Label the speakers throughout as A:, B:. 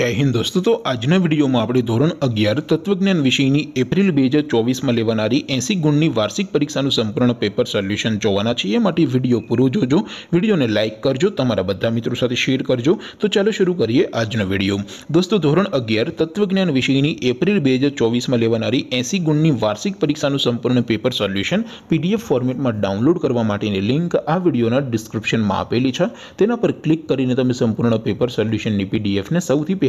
A: જય હિન્દ દોસ્તો તો આજના વિડીયોમાં આપણે ધોરણ અગિયાર તત્વજ્ઞાન વિષયની એપ્રિલ બે હજાર ચોવીસમાં લેવાનારી એંસી ગુણની વાર્ષિક પરીક્ષાનું સંપૂર્ણ પેપર સોલ્યુશન જોવાના છે એ માટે વિડીયો પૂરો જોજો વિડીયોને લાઇક કરજો તમારા બધા મિત્રો સાથે શેર કરજો તો ચાલો શરૂ કરીએ આજનો વિડીયો દોસ્તો ધોરણ અગિયાર તત્વજ્ઞાન વિષયની એપ્રિલ બે હજાર ચોવીસમાં લેવાનારી એંસી ગુણની વાર્ષિક પરીક્ષાનું સંપૂર્ણ પેપર સોલ્યુશન પીડીએફ ફોર્મેટમાં ડાઉનલોડ કરવા માટેની લિંક આ વિડીયોના ડિસ્ક્રિપ્શનમાં આપેલી છે તેના પર ક્લિક કરીને તમે સંપૂર્ણ પેપર સોલ્યુશનની પીડીએફને સૌથી પહેલાં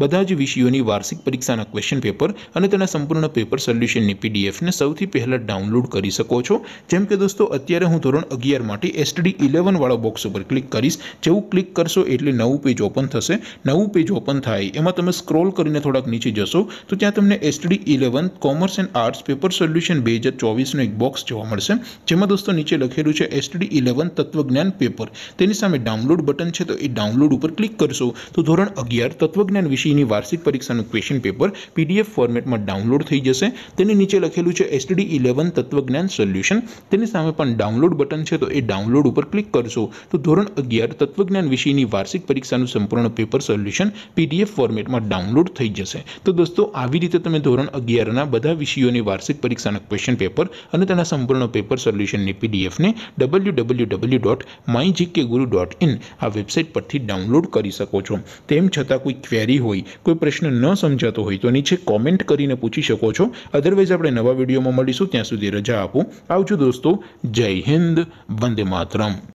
A: બધા જ વિષયોની વાર્ષિક પરીક્ષાના ક્વેશ્ચન પેપર અને તેના સંપૂર્ણ પેપર સોલ્યુશનની પીડીએફ ને સૌથી પહેલા ડાઉનલોડ કરી શકો છો જેમ કે દોસ્તો અત્યારે હું ધોરણ 11 માટે STD 11 વાળો બોક્સ ઉપર ક્લિક કરીશ જેવું ક્લિક કરશો એટલે નવું પેજ ઓપન થશે નવું પેજ ઓપન થાય એમાં તમે સ્ક્રોલ કરીને થોડક નીચે જશો તો ત્યાં તમને STD 11 commerce and arts paper solution 2024 નો એક બોક્સ જોવા મળશે જેમાં દોસ્તો નીચે લખેલું છે STD 11 તત્વજ્ઞાન પેપર તેની સામે ડાઉનલોડ બટન છે તો એ ડાઉનલોડ ઉપર ક્લિક કરશો તો ધોરણ 11 તત્વ અને વિષયની વાર્ષિક પરીક્ષાનું ક્વેશ્ચન પેપર પીડીએફ ફોર્મેટમાં ડાઉનલોડ થઈ જશે તેની નીચે લખેલું છે STD 11 e તત્વજ્ઞાન સોલ્યુશન તેની સામે પણ ડાઉનલોડ બટન છે તો એ ડાઉનલોડ ઉપર ક્લિક કરશો તો ધોરણ 11 તત્વજ્ઞાન વિષયની વાર્ષિક પરીક્ષાનું સંપૂર્ણ પેપર સોલ્યુશન પીડીએફ ફોર્મેટમાં ડાઉનલોડ થઈ જશે તો દોસ્તો આવી રીતે તમે ધોરણ 11 ના બધા વિષયોની વાર્ષિક પરીક્ષાના ક્વેશ્ચન પેપર અને તેના સંપૂર્ણ પેપર સોલ્યુશનની પીડીએફ ને www.mygkguru.in આ વેબસાઈટ પરથી ડાઉનલોડ કરી શકો છો તેમ છતાં કોઈ ક્વે হয়ে કોઈ પ્રશ્ન ન સમજાતો હોય તો નીચે કોમેન્ટ કરીને પૂછી શકો છો અધરવાઈઝ આપણે નવા ভিডিওમાં મળીશું ત્યાં સુધી રજા આપો આવજો દોસ્તો જય હિન્દ वंदे मातरम